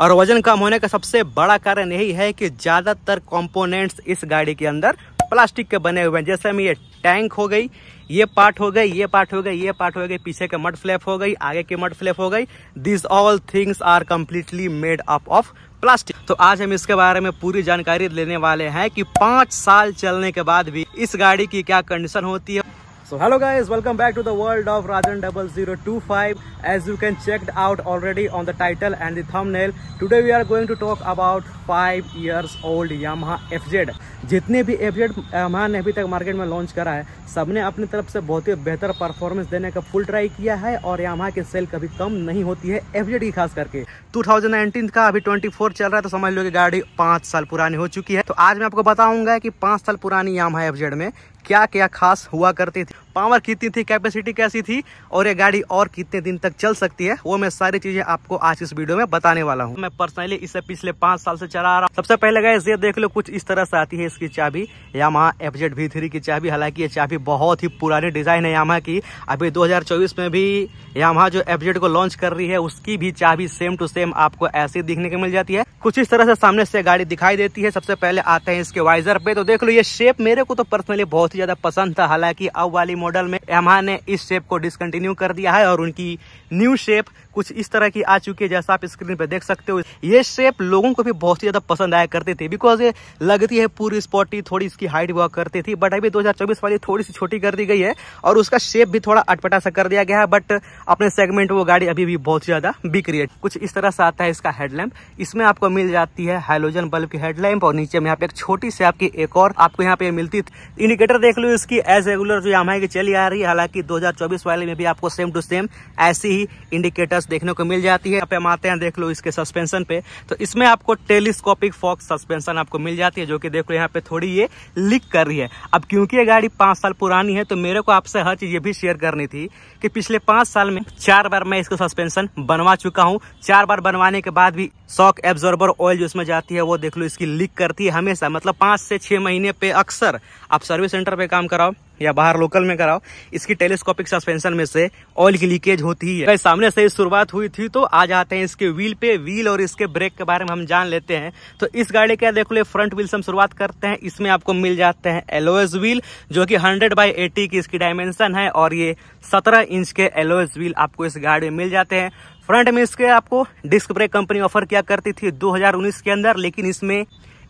और वजन कम होने का सबसे बड़ा कारण यही है कि ज़्यादातर कंपोनेंट्स इस गाड़ी के अंदर प्लास्टिक के बने हुए हैं जैसे में ये टैंक हो गई ये पार्ट हो गई ये पार्ट हो गई ये पार्ट हो गई पीछे के मड फ्लैप हो गई आगे के मड फ्लैप हो गई this all things are completely made up of plastic तो आज हम इसके बारे में पूरी जानकारी लेने वाले हैं कि पांच साल चलने के बाद भी इस गाड़ी की क्या कंडीशन होती है so hello guys welcome back to the world of rajan 0025 as you can checked out already on the title and the thumbnail today we are going to talk about 5 years old yamaha fz जितने भी FZ Yamaha ने अभी तक market में launch करा है सबने अपनी तरफ से बहुत ही बेहतर परफॉर्मेंस देने का फुल ट्राई किया है और यमहा के सेल कभी कम नहीं होती है एफजेड की खास करके टू थाउजेंड नाइनटीन का अभी ट्वेंटी फोर चल रहा है तो समझ लो कि गाड़ी पाँच साल पुरानी हो चुकी है तो आज मैं आपको बताऊंगा कि पाँच साल पुरानी एफ जेड में क्या क्या खास हुआ करती थी पावर कितनी थी कैपेसिटी कैसी थी और ये गाड़ी और कितने दिन तक चल सकती है वो मैं सारी चीजें आपको आज इस वीडियो में बताने वाला हूँ मैं पर्सनली इसे पिछले पांच साल से चला आ रहा हूँ सबसे पहले गए ये देख लो कुछ इस तरह से आती है इसकी चाबी Yamaha F Z V three की चाबी हालांकि ये चाबी बहुत ही पुरानी डिजाइन है यामा की अभी दो में भी यामा जो एफ को लॉन्च कर रही है उसकी भी चाबी सेम टू सेम आपको ऐसी दिखने को मिल जाती है कुछ इस तरह से सामने से गाड़ी दिखाई देती है सबसे पहले आते हैं इसके वाइजर पे तो देख लो ये शेप मेरे को तो पर्सनली बहुत ही ज्यादा पसंद था हालांकि अब वाली मॉडल में यामाहा ने इस शेप को डिसकंटिन्यू कर दिया है और उनकी न्यू शेप कुछ इस तरह की आ चुकी है जैसा आप स्क्रीन पर देख सकते हो ये शेप लोगों को भी बहुत ही ज़्यादा पसंद आया करते थे बिकॉज ये लगती है पूरी स्पॉटी थोड़ी इसकी हाइट वॉक करती थी बट अभी 2024 वाली थोड़ी सी छोटी कर दी गई है और उसका शेप भी थोड़ा अटपटा सा कर दिया गया है बट अपने सेगमेंट वो गाड़ी अभी भी बहुत ज़्यादा बिक रही है कुछ इस तरह से आता है इसका हेडलैम्प इसमें आपको मिल जाती है हाइलोजन बल्ब की हेडलैम्प और नीचे में यहाँ पे एक छोटी सी आपकी एक और आपको यहाँ पे मिलती इंडिकेटर देख लो इसकी एज रेगुलर जो यहाँ की चली आ रही है हालांकि 2024 वाले में भी आपको सेम टू सेम ऐसी ही इंडिकेटर्स देखने को मिल जाती है पे हम आते हैं देख लो इसके सस्पेंशन पे तो इसमें आपको टेलीस्कोपिक फॉक्स सस्पेंशन आपको मिल जाती है जो कि देख लो यहाँ पे थोड़ी ये लीक कर रही है अब क्योंकि ये गाड़ी पांच साल पुरानी है तो मेरे को आपसे हर चीज़ ये भी शेयर करनी थी कि पिछले पांच साल में चार बार मैं इसको सस्पेंशन बनवा चुका हूँ चार बार बनवाने के बाद भी शॉक एब्जॉर्बर ऑयल जो इसमें जाती है वो देख लो इसकी लीक करती है हमेशा मतलब पांच से छह महीने पे अक्सर आप सर्विस सेंटर पे काम कराओ या बाहर लोकल में कराओ इसकी टेलीस्कोपिक सस्पेंशन में से ऑयल की लीकेज होती है सामने से शुरुआत हुई थी तो आ जाते हैं इसके व्हील पे व्हील और इसके ब्रेक के बारे में हम जान लेते हैं तो इस गाड़ी का देख लो फ्रंट व्हील से हम शुरुआत करते हैं इसमें आपको मिल जाते हैं एलोएस व्हील जो की हंड्रेड बाई एटी की इसकी डायमेंशन है और ये सत्रह इंच के एलोएस व्हील आपको इस गाड़ी में मिल जाते हैं फ्रंट में इसके आपको डिस्क ब्रेक कंपनी ऑफर किया करती थी 2019 के अंदर लेकिन इसमें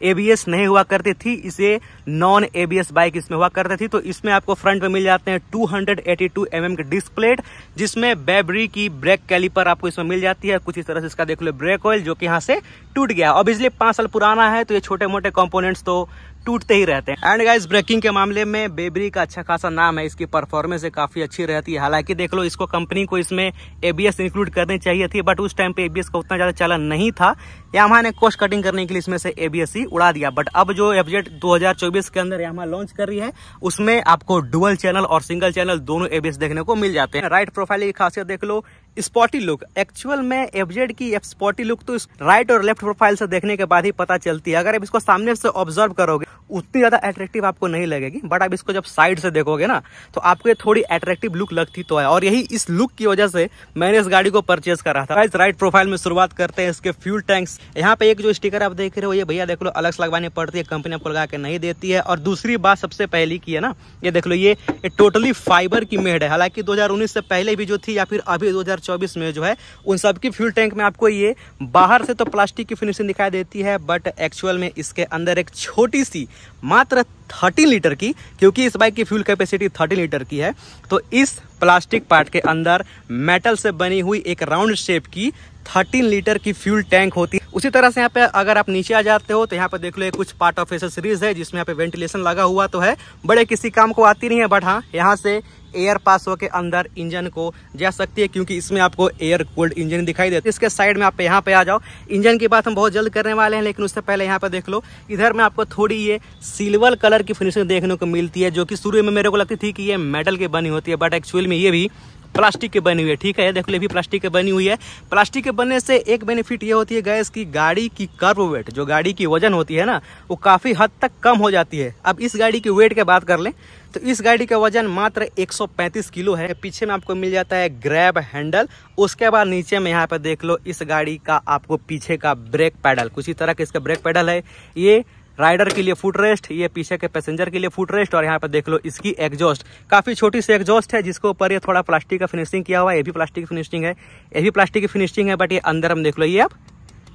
एबीएस नहीं हुआ करती थी इसे नॉन एबीएस बाइक इसमें हुआ करती थी तो इसमें आपको फ्रंट में मिल जाते हैं 282 हंड्रेड एम के डिस्प्लेट जिसमें बेबरी की ब्रेक कैलिपर आपको इसमें मिल जाती है कुछ इस तरह से इसका देख लो ब्रेक ऑयल जो कि यहाँ से टूट गया और बिजली पांच साल पुराना है तो ये छोटे मोटे कॉम्पोनेंट्स तो टूटते ही रहते हैं एंड गाइज ब्रेकिंग के मामले में बेबरी का अच्छा खासा नाम है इसकी परफॉर्मेंस काफी अच्छी रहती है हालांकि देख लो इसको कंपनी को इसमें एबीएस इंक्लूड करनी चाहिए थी बट उस टाइम पे एबीएस का उतना ज्यादा चलन नहीं था यामा ने कोस्ट कटिंग करने के लिए इसमें से एबीएस ही उड़ा दिया बट अब जो एफजेट 2024 के अंदर यामा लॉन्च कर रही है उसमें आपको डुअल चैनल और सिंगल चैनल दोनों एबीएस देखने को मिल जाते हैं राइट प्रोफाइल की खासियत देख लो स्पॉटी लुक एक्चुअल में एफजेड की स्पॉटी लुक तो राइट और लेफ्ट प्रोफाइल से देखने के बाद ही पता चलती है अगर आप इसको सामने से ऑब्जर्व करोगे उतनी ज्यादा एट्रेक्टिव आपको नहीं लगेगी बट आप इसको जब साइड से देखोगे ना तो आपको ये थोड़ी एट्रेक्टिव लुक लगती तो है और यही इस लुक की वजह से मैंने इस गाड़ी को परचेज करा था इस राइट प्रोफाइल में शुरुआत करते हैं इसके फ्यूल टैंक्स यहाँ पे एक जो स्टिकर आप देख रहे हो ये भैया देख लो अलग से लगवानी पड़ती है कंपनी आपको लगा के नहीं देती है और दूसरी बात सबसे पहली की है ना ये देख लो ये टोटली फाइबर की मेड है हालांकि दो से पहले भी जो थी या फिर अभी दो 2024 में जो है उन सबकी फ्यूल टैंक में आपको ये बाहर से तो प्लास्टिक की फिनिशिंग दिखाई देती है बट एक्चुअल में इसके अंदर एक छोटी सी मात्र 13 लीटर की क्योंकि इस बाइक की फ्यूल कैपेसिटी 13 लीटर की है तो इस प्लास्टिक पार्ट के अंदर मेटल से बनी हुई एक राउंड शेप की 13 लीटर की फ्यूल टैंक होती है उसी तरह से यहाँ पे अगर आप नीचे आ जाते हो तो यहाँ पे देख लो कुछ पार्ट ऑफ एसेसरीज है जिसमें यहाँ पे वेंटिलेशन लगा हुआ तो है बड़े किसी काम को आती नहीं है बट हाँ यहाँ से एयर पास होकर अंदर इंजन को जा सकती है क्योंकि इसमें आपको एयर कोल्ड इंजन दिखाई देता है इसके साइड में आप यहाँ पे आ जाओ इंजन की बात हम बहुत जल्द करने वाले हैं लेकिन उससे पहले यहाँ पे देख लो इधर में आपको थोड़ी ये सिल्वर कलर की फिनिशिंग देखने को मिलती है जो कि शुरू में मेरे को लगती थी कि ये मेटल की बनी होती है बट एक्चुअल में ये भी प्लास्टिक के बनी हुई है ठीक है देख लो भी प्लास्टिक के बनी हुई है प्लास्टिक के बनने से एक बेनिफिट ये होती है गैस की गाड़ी की कर्व वेट जो गाड़ी की वजन होती है ना वो काफ़ी हद तक कम हो जाती है अब इस गाड़ी की वेट की बात कर लें तो इस गाड़ी का वजन मात्र 135 किलो है पीछे में आपको मिल जाता है ग्रैब हैंडल उसके बाद नीचे में यहाँ पर देख लो इस गाड़ी का आपको पीछे का ब्रेक पैडल कुछ ही तरह का इसका ब्रेक पैडल है ये राइडर के लिए फुट रेस्ट ये पीछे के पैसेंजर के लिए फुट रेस्ट और यहाँ पर देख लो इसकी एग्जॉस्ट काफी छोटी सी एग्जॉस्ट है जिसके ऊपर ये थोड़ा प्लास्टिक का फिनिशिंग किया हुआ है ये भी प्लास्टिक की फिनिशिंग है ये भी प्लास्टिक की फिनिशिंग है बट ये अंदर हम देख लो ये आप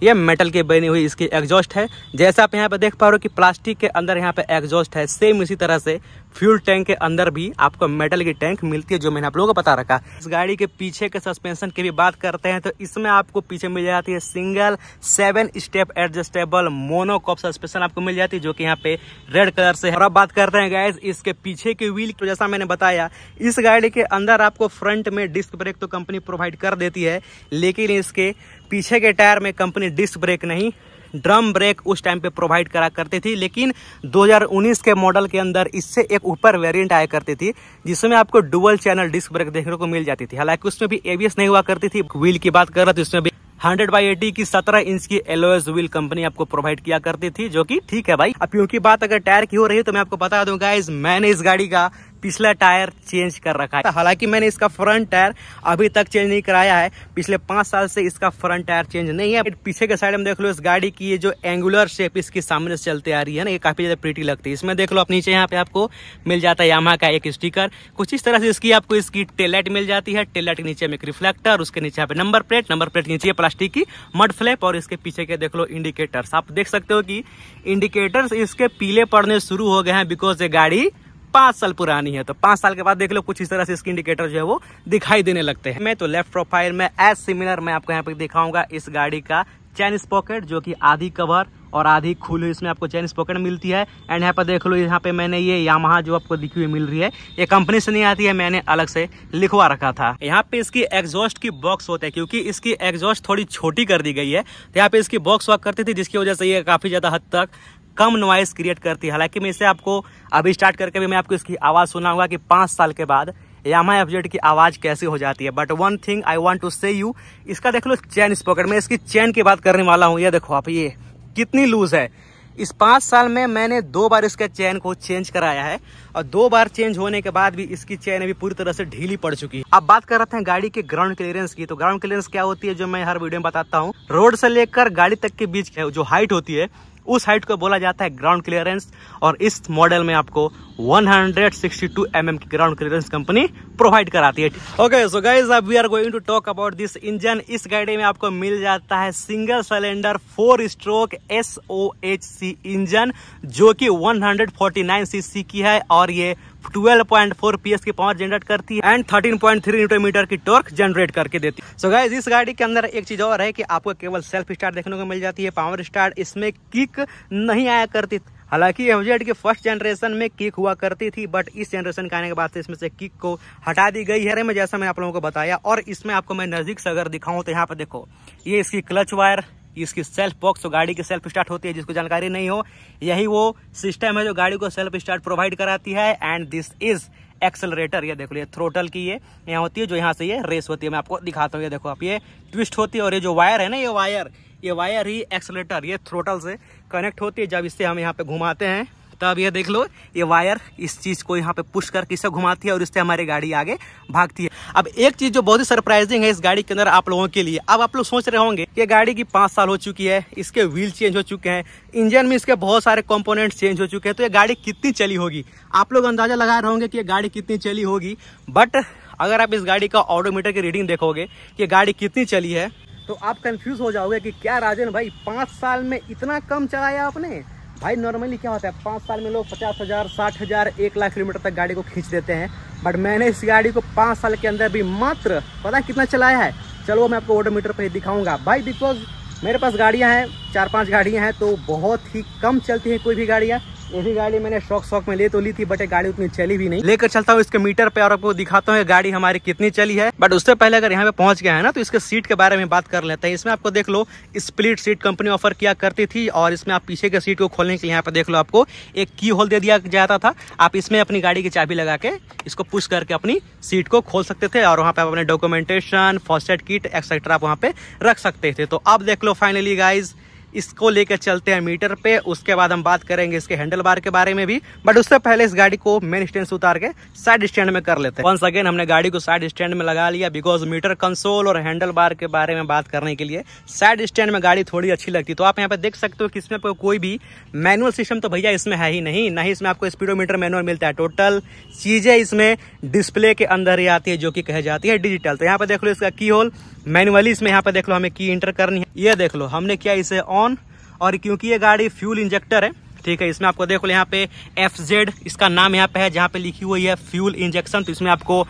ये मेटल की बनी हुई इसकी एग्जॉस्ट है जैसा आप यहाँ पे देख पा रहे हो कि प्लास्टिक के अंदर यहाँ पे एग्जॉस्ट है सेम इसी तरह से फ्यूल टैंक के अंदर भी आपको मेटल की टैंक मिलती है जो मैंने आप लोगों को बता रखा इस गाड़ी के पीछे के सस्पेंशन की भी बात करते हैं तो इसमें आपको पीछे मिल जाती है सिंगल सेवन स्टेप एडजस्टेबल मोनोकॉप सस्पेंशन आपको मिल जाती है जो कि यहाँ पे रेड कलर से है और अब बात करते हैं गैस इसके पीछे के व्हील तो जैसा मैंने बताया इस गाड़ी के अंदर आपको फ्रंट में डिस्क ब्रेक तो कंपनी प्रोवाइड कर देती है लेकिन इसके पीछे के टायर में कंपनी डिस्क ब्रेक नहीं ड्रम ब्रेक उस टाइम पे प्रोवाइड करा करती थी लेकिन 2019 के मॉडल के अंदर इससे एक ऊपर वेरिएंट आया करती थी जिसमें आपको डुअल चैनल डिस्क ब्रेक देखने को मिल जाती थी हालांकि उसमें भी एबीएस नहीं हुआ करती थी व्हील की बात कर रहा था तो उसमें भी हंड्रेड बाई एटी की सत्रह इंच की एलोएस व्हील कंपनी आपको प्रोवाइड किया करती थी जो कि ठीक है भाई अब क्योंकि बात अगर टायर की हो रही है तो मैं आपको बता दूंगा इस मैंने इस गाड़ी का पिछला टायर चेंज कर रखा है हालांकि मैंने इसका फ्रंट टायर अभी तक चेंज नहीं कराया है पिछले पांच साल से इसका फ्रंट टायर चेंज नहीं है पीछे के साइड में देख लो इस गाड़ी की ये जो एंगुलर शेप इसके सामने से चलते आ रही है ना ये काफी ज्यादा प्रीटी लगती है इसमें देख लो आप नीचे यहाँ पे आपको मिल जाता है यामा का एक स्टीकर कुछ इस तरह से इसकी आपको इसकी टेलेट मिल जाती है टेलेट के नीचे में एक रिफ्लेक्टर उसके नीचे यहाँ पे नंबर प्लेट नंबर प्लेट नीचे प्लास्टिक की मड फ्लैप और इसके पीछे के देख लो इंडिकेटर्स आप देख सकते हो कि इंडिकेटर्स इसके पीले पड़ने शुरू हो गए हैं बिकॉज ये गाड़ी पांच साल पुरानी है तो पांच साल के बाद देख लो कुछ इस तरह से इसके इंडिकेटर जो है वो दिखाई देने लगते हैं मैं तो लेफ्ट प्रोफाइल में एज सिमिलर मैं आपको यहाँ पे दिखाऊंगा इस गाड़ी का चैन पॉकेट जो कि आधी कवर और आधी खुली इसमें आपको चैन पॉकेट मिलती है एंड यहाँ पर देख लो यहाँ पे मैंने ये यामा जो आपको दिखी हुई मिल रही है ये कंपनी से नहीं आती है मैंने अलग से लिखवा रखा था यहाँ पे इसकी एग्जॉस्ट की बॉक्स होता है क्योंकि इसकी एग्जॉस्ट थोड़ी छोटी कर दी गई है तो यहाँ पे इसकी बॉक्स वॉक करती थी जिसकी वजह से ये काफी ज्यादा हद तक कम नॉइस क्रिएट करती है हालांकि मैं इसे आपको अभी स्टार्ट करके भी मैं आपको इसकी आवाज़ सुनाऊंगा कि पाँच साल के बाद यामा एफजेड की आवाज़ कैसी हो जाती है but one thing I want to say you इसका देख लो चैन इस पॉकेट में इसकी चैन की बात करने वाला हूँ ये देखो आप ये कितनी लूज है इस पाँच साल में मैंने दो बार इसके चैन को चेंज कराया है और दो बार चेंज होने के बाद भी इसकी चैन अभी पूरी तरह से ढीली पड़ चुकी है अब बात कर रहे हैं गाड़ी के ग्राउंड क्लियरेंस की तो ग्राउंड क्लियरेंस क्या होती है जो मैं हर वीडियो में बताता हूँ रोड से लेकर गाड़ी तक के बीच जो हाइट होती है उस हाइट को बोला जाता है ग्राउंड क्लियरेंस और इस मॉडल में आपको 162 mm की ग्राउंड क्लियरेंस कंपनी प्रोवाइड कराती है ओके सो गाइस अब we are going to talk about this engine इस गाड़ी में आपको मिल जाता है single cylinder four stroke S engine जो कि 149 सीसी की है और ये 12.4 पॉइंट पीएस की पावर जनरेट करती है and thirteen point three newton metre की टॉर्क जनरेट करके देती है सो so गाइज इस गाड़ी के अंदर एक चीज और है कि आपको केवल सेल्फ स्टार्ट देखने को मिल जाती है पावर स्टार्ट इसमें किक नहीं आया करती हालांकि जेड के फर्स्ट जनरेशन में किक हुआ करती थी बट इस जनरेशन के आने के बाद से इसमें से किक को हटा दी गई है मैं जैसा मैं आप लोगों को बताया और इसमें आपको मैं नजदीक से अगर दिखाऊं तो यहाँ पर देखो ये इसकी क्लच वायर इसकी सेल्फ बॉक्स तो गाड़ी की सेल्फ स्टार्ट होती है जिसको जानकारी नहीं हो यही वो सिस्टम है जो गाड़ी को सेल्फ स्टार्ट प्रोवाइड कराती है एंड दिस इज एक्सेलरेटर ये लो ये थ्रोटल की ये यहाँ होती है जो यहाँ से ये रेस होती है मैं आपको दिखाता हूँ ये देखो आप ये ट्विस्ट होती है और ये जो वायर है ना ये वायर ये वायर ही एक्सेलेटर ये थ्रोटल से कनेक्ट होती है जब इससे हम यहाँ पे घुमाते हैं तो अब ये देख लो ये वायर इस चीज़ को यहाँ पे पुश करके इसे घुमाती है और इससे हमारी गाड़ी आगे भागती है अब एक चीज़ जो बहुत ही सरप्राइजिंग है इस गाड़ी के अंदर आप लोगों के लिए अब आप लोग सोच रहे होंगे ये गाड़ी की पांच साल हो चुकी है इसके व्हील चेंज हो चुके हैं इंजन में इसके बहुत सारे कॉम्पोनेंट चेंज हो चुके हैं तो ये गाड़ी कितनी चली होगी आप लोग अंदाजा लगा रहे होंगे कि ये गाड़ी कितनी चली होगी बट अगर आप इस गाड़ी का ऑडोमीटर की रीडिंग देखोगे कि गाड़ी कितनी चली है तो आप कंफ्यूज हो जाओगे कि क्या राजन भाई पांच साल में इतना कम चलाया आपने भाई नॉर्मली क्या होता है पाँच साल में लोग पचास हज़ार साठ हज़ार एक लाख किलोमीटर तक गाड़ी को खींच देते हैं बट मैंने इस गाड़ी को पाँच साल के अंदर भी मात्र पता कितना चलाया है चलो मैं आपको मीटर पर ही दिखाऊंगा भाई बिकॉज मेरे पास गाड़ियाँ हैं चार पाँच गाड़ियाँ हैं तो बहुत ही कम चलती हैं कोई भी गाड़ियाँ ये भी गाड़ी मैंने शौक शौक में ले तो ली थी बट गाड़ी उतनी चली भी नहीं लेकर चलता हूँ इसके मीटर पे और आपको दिखाता हूँ गाड़ी हमारी कितनी चली है बट उससे पहले अगर यहाँ पे पहुंच गया है ना तो इसके सीट के बारे में बात कर लेते हैं इसमें आपको देख लो स्प्लिट सीट कंपनी ऑफर किया करती थी और इसमें आप पीछे के सीट को खोलने के लिए यहाँ पे देख लो आपको एक की होल दे दिया जाता था आप इसमें अपनी गाड़ी की चाबी लगा के इसको पुश करके अपनी सीट को खोल सकते थे और वहाँ पे आप अपने documentation first aid kit etcetera आप वहाँ पे रख सकते थे तो अब देख लो फाइनली गाइज़ इसको लेकर चलते हैं मीटर पे उसके बाद हम बात करेंगे इसके हैंडल बार के बारे में भी बट उससे पहले इस गाड़ी को मेन स्टैंड से उतार के साइड स्टैंड में कर लेते हैं वंस अगेन हमने गाड़ी को साइड स्टैंड में लगा लिया बिकॉज मीटर कंसोल और हैंडल बार के बारे में बात करने के लिए साइड स्टैंड में गाड़ी थोड़ी अच्छी लगती तो आप यहाँ पे देख सकते हो कि इसमें कोई भी मैनुअल सिस्टम तो भैया इसमें है ही नहीं ना ही इसमें आपको स्पीडोमीटर मैनुअल मिलता है टोटल चीजें इसमें डिस्प्ले के अंदर ही आती है जो की कह जाती है डिजिटल तो यहाँ पे देख लो इसका की होल मैनुअली इसमें यहाँ पे देख लो हमें की इंटर करनी है ये देख लो हमने क्या इसे ऑन ऑन और क्योंकि ये गाड़ी फ्यूल इंजेक्टर है ठीक है इसमें आपको देखो यहाँ पे एफ जेड इसका नाम यहाँ पे है जहाँ पे लिखी हुई है फ्यूल इंजेक्शन तो इसमें आपको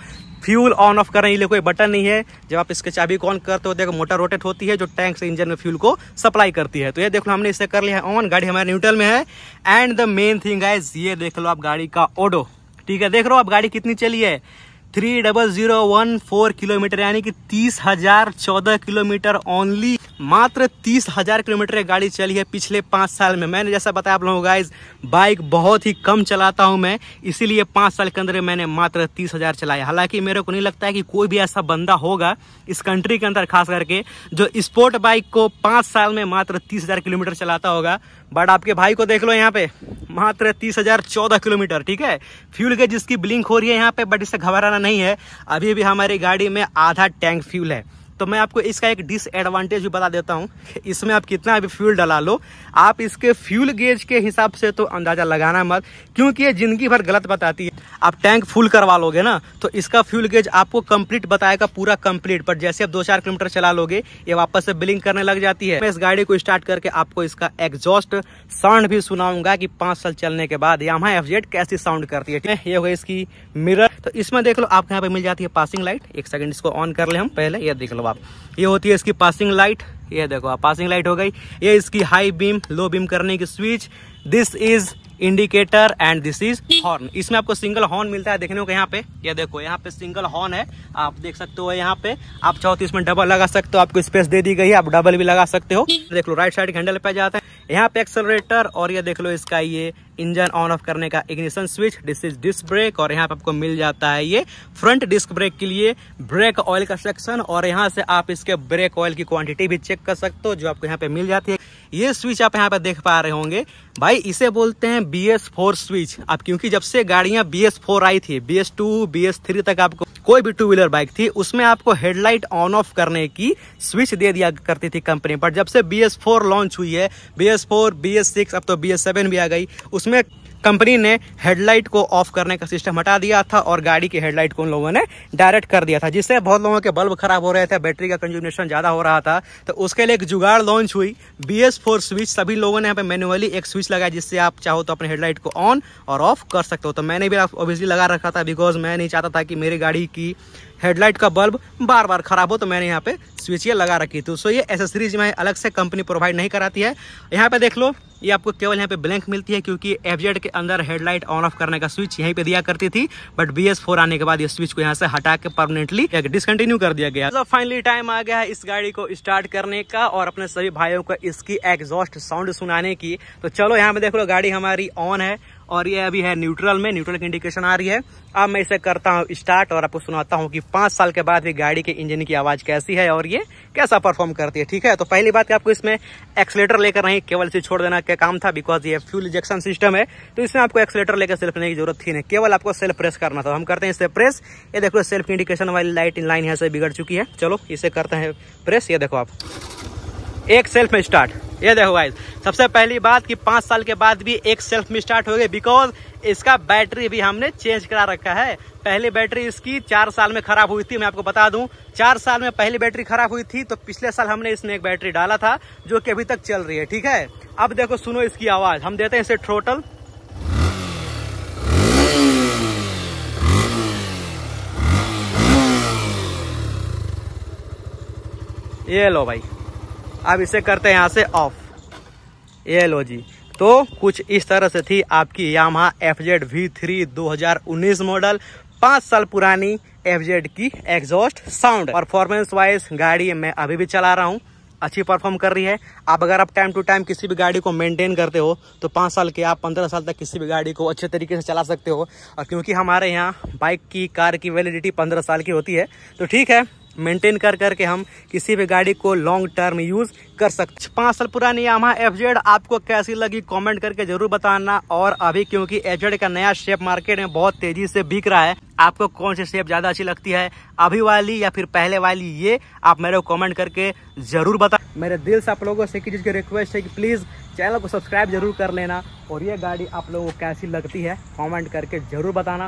फ्यूल ऑन ऑफ करने के लिए कोई बटन नहीं है जब आप इसके चाबी को ऑन करते हो देखो मोटर रोटेट होती है जो टैंक से इंजन में फ्यूल को सप्लाई करती है तो ये देख लो हमने इसे कर लिया है ऑन गाड़ी हमारे न्यूट्रल में है एंड द मेन थिंग है ये देख लो आप गाड़ी का ओडो ठीक है देख लो आप गाड़ी कितनी चली है three double zero one four kilometre यानी कि तीस हजार चौदह किलोमीटर ओनली मात्र तीस हजार किलोमीटर गाड़ी चली है पिछले पाँच साल में मैंने जैसा बताया आप लोगों को गाइज बाइक बहुत ही कम चलाता हूं मैं इसीलिए पाँच साल के अंदर मैंने मात्र तीस हजार चलाया हालांकि मेरे को नहीं लगता है कि कोई भी ऐसा बंदा होगा इस कंट्री के अंदर खास करके जो स्पोर्ट बाइक को पाँच साल में मात्र तीस हजार किलोमीटर चलाता होगा बट आपके भाई को देख लो यहाँ पे मात्र तीस हजार चौदह किलोमीटर ठीक है फ्यूल के जिसकी ब्लिंक हो रही है यहाँ पे बट इससे घबराना नहीं है अभी भी हमारी गाड़ी में आधा टैंक फ्यूल है तो मैं आपको इसका एक डिसएडवांटेज भी बता देता हूँ इसमें आप कितना भी फ्यूल डला लो आप इसके फ्यूल गेज के हिसाब से तो अंदाजा लगाना मत क्योंकि ये जिंदगी भर गलत बताती है आप टैंक फुल करवा लोगे ना तो इसका फ्यूल गेज आपको कंप्लीट बताएगा पूरा कंप्लीट बट जैसे आप दो चार किलोमीटर चला लोगे ये वापस से बिलिंग करने लग जाती है मैं इस गाड़ी को स्टार्ट करके आपको इसका एग्जॉस्ट साउंड भी सुनाऊंगा कि पांच साल चलने के बाद यहाँ एफ कैसी साउंड करती है ये हो इसकी मिरर तो इसमें देख लो आपको यहाँ पे मिल जाती है पासिंग लाइट एक सेकंड इसको ऑन कर ले हम पहले यह देख लो आप ये होती है इसकी पासिंग लाइट ये देखो आप पासिंग लाइट हो गई ये इसकी हाई बीम लो बीम करने की switch this is indicator and this is horn इसमें आपको सिंगल हॉर्न मिलता है देखने को यहाँ पे ये देखो यहाँ पे सिंगल हॉर्न है आप देख सकते हो यहाँ पे आप चाहो तो इसमें डबल लगा सकते हो आपको स्पेस दे दी गई है आप डबल भी लगा सकते हो देख लो राइट साइड हैंडल पे जाता है यहाँ पे एक्सलरेटर और ये देख लो इसका ये इंजन ऑन ऑफ करने का ignition switch this is disc brake और यहाँ पे आपको मिल जाता है ये फ्रंट डिस्क ब्रेक के लिए ब्रेक ऑयल का सेक्शन और यहाँ से आप इसके ब्रेक ऑयल की क्वांटिटी भी चेक कर सकते हो जो आपको यहाँ पे मिल जाती है ये स्विच आप यहाँ पे देख पा रहे होंगे भाई इसे बोलते हैं बी एस फोर स्विच आप क्योंकि जब से गाड़ियां बी एस फोर आई थी B S two B S three तक आपको कोई भी टू व्हीलर बाइक थी उसमें आपको हेडलाइट ऑन ऑफ करने की स्विच दे दिया करती थी कंपनी पर जब से बी एस फोर लॉन्च हुई है B S four B S six अब तो बी एस सेवन भी आ गई उसमें कंपनी ने हेडलाइट को ऑफ करने का सिस्टम हटा दिया था और गाड़ी की हेडलाइट को उन लोगों ने डायरेक्ट कर दिया था जिससे बहुत लोगों के बल्ब खराब हो रहे थे बैटरी का कंज्यूमेशन ज़्यादा हो रहा था तो उसके लिए एक जुगाड़ लॉन्च हुई बी एस फोर स्विच सभी लोगों ने यहाँ पे मैनुअली एक स्विच लगाया जिससे आप चाहो तो अपने हेडलाइट को ऑन और ऑफ कर सकते हो तो मैंने भी ऑब्वियसली लगा रखा था बिकॉज मैं नहीं चाहता था कि मेरी गाड़ी की हेडलाइट का बल्ब बार बार खराब हो तो मैंने यहाँ पे स्विच ये लगा रखी थी सो ये एसेसरीज में अलग से कंपनी प्रोवाइड नहीं कराती है यहाँ पे देख लो ये आपको केवल यहाँ पे ब्लैंक मिलती है क्योंकि एफ के अंदर हेडलाइट ऑन ऑफ करने का स्विच यहीं पे दिया करती थी बट बी आने के बाद ये स्विच को यहाँ से हटा के परमानेंटली डिसकंटिन्यू कर दिया गया तो फाइनली टाइम आ गया है इस गाड़ी को स्टार्ट करने का और अपने सभी भाइयों को इसकी एग्जॉस्ट साउंड सुनाने की तो चलो यहाँ पे देख लो गाड़ी हमारी ऑन है और ये अभी है न्यूट्रल में न्यूट्रल की इंडिकेशन आ रही है अब मैं इसे करता हूँ स्टार्ट और आपको सुनाता हूँ कि पांच साल के बाद भी गाड़ी के इंजन की आवाज़ कैसी है और ये कैसा परफॉर्म करती है ठीक है तो पहली बात आपको इसमें एक्सलेटर लेकर नहीं केवल इसे छोड़ देना का काम था बिकॉज ये फ्यूल इंजेक्शन सिस्टम है तो इसमें आपको एक्सलेटर लेकर सेल्फ लेने की जरूरत थी नहीं केवल आपको सेल्फ प्रेस करना था हम करते हैं इसे प्रेस ये देखो सेल्फ इंडिकेशन वाली लाइट इन लाइन यहाँ से बिगड़ चुकी है चलो इसे करते हैं प्रेस ये देखो आप एक सेल्फ में स्टार्ट ये देखो गाइज सबसे पहली बात कि पाँच साल के बाद भी एक सेल्फ में स्टार्ट हो गए बिकॉज इसका बैटरी भी हमने चेंज करा रखा है पहली बैटरी इसकी चार साल में खराब हुई थी मैं आपको बता दूं चार साल में पहली बैटरी खराब हुई थी तो पिछले साल हमने इसमें एक बैटरी डाला था जो कि अभी तक चल रही है ठीक है अब देखो सुनो इसकी आवाज हम देते हैं इसे ट्रोटल ये लो भाई अब इसे करते हैं यहाँ से ऑफ ये लो जी तो कुछ इस तरह से थी आपकी Yamaha F Z V three दो हजार उन्नीस मॉडल पाँच साल पुरानी एफ जेड की एग्जॉस्ट साउंड परफॉर्मेंस वाइज गाड़ी मैं अभी भी चला रहा हूँ अच्छी परफॉर्म कर रही है आप अगर आप टाइम टू टाइम किसी भी गाड़ी को मेंटेन करते हो तो पाँच साल के आप पंद्रह साल तक किसी भी गाड़ी को अच्छे तरीके से चला सकते हो और क्योंकि हमारे यहाँ बाइक की कार की वैलिडिटी पंद्रह साल की होती है तो ठीक है मेंटेन कर करके हम किसी भी गाड़ी को लॉन्ग टर्म यूज़ कर सकते पाँच साल पुरानी यामा एफ जेड आपको कैसी लगी कमेंट करके जरूर बताना और अभी क्योंकि एफ जेड का नया शेप मार्केट में बहुत तेजी से बिक रहा है आपको कौन सी शेप ज़्यादा अच्छी लगती है अभी वाली या फिर पहले वाली ये आप मेरे को कॉमेंट करके ज़रूर बता मेरे दिल से आप लोगों से चीज़ जिसकी रिक्वेस्ट है कि प्लीज़ चैनल को सब्सक्राइब जरूर कर लेना और ये गाड़ी आप लोगों को कैसी लगती है कॉमेंट करके ज़रूर बताना